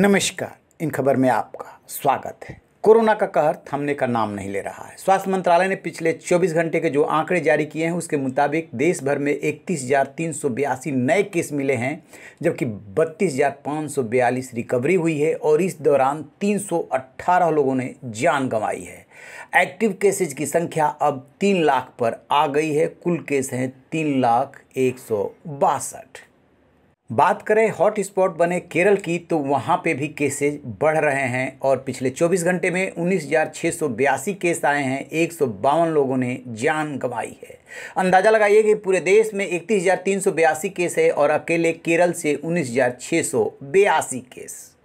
नमस्कार इन खबर में आपका स्वागत है कोरोना का कहर थमने का नाम नहीं ले रहा है स्वास्थ्य मंत्रालय ने पिछले 24 घंटे के जो आंकड़े जारी किए हैं उसके मुताबिक देश भर में इकतीस नए केस मिले हैं जबकि बत्तीस रिकवरी हुई है और इस दौरान 318 लोगों ने जान गंवाई है एक्टिव केसेज की संख्या अब तीन लाख पर आ गई है कुल केस हैं तीन लाख एक सौ बासठ बात करें हॉट स्पॉट बने केरल की तो वहाँ पे भी केसेज बढ़ रहे हैं और पिछले 24 घंटे में उन्नीस केस आए हैं एक लोगों ने जान गंवाई है अंदाज़ा लगाइए कि पूरे देश में इकतीस केस है और अकेले केरल से उन्नीस केस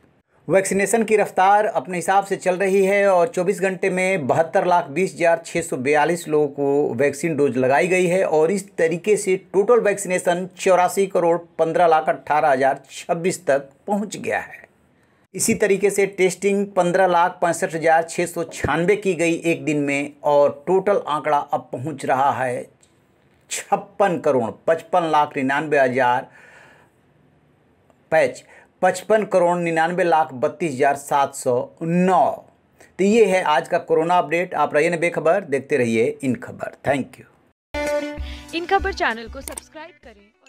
वैक्सीनेशन की रफ्तार अपने हिसाब से चल रही है और 24 घंटे में बहत्तर लाख बीस हज़ार छः सौ बयालीस लोगों को वैक्सीन डोज लगाई गई है और इस तरीके से टोटल वैक्सीनेशन चौरासी करोड़ पंद्रह लाख अट्ठारह हज़ार छब्बीस तक पहुंच गया है इसी तरीके से टेस्टिंग पंद्रह लाख पैंसठ हज़ार छः सौ छियानवे की गई एक दिन में और टोटल आंकड़ा अब पहुँच रहा है छप्पन करोड़ पचपन लाख निन्यानवे हज़ार पैच पचपन करोड़ निन्यानवे लाख बत्तीस हज़ार सात सौ नौ तो ये है आज का कोरोना अपडेट आप रहिए ना बेखबर देखते रहिए इन खबर थैंक यू इन खबर चैनल को सब्सक्राइब करें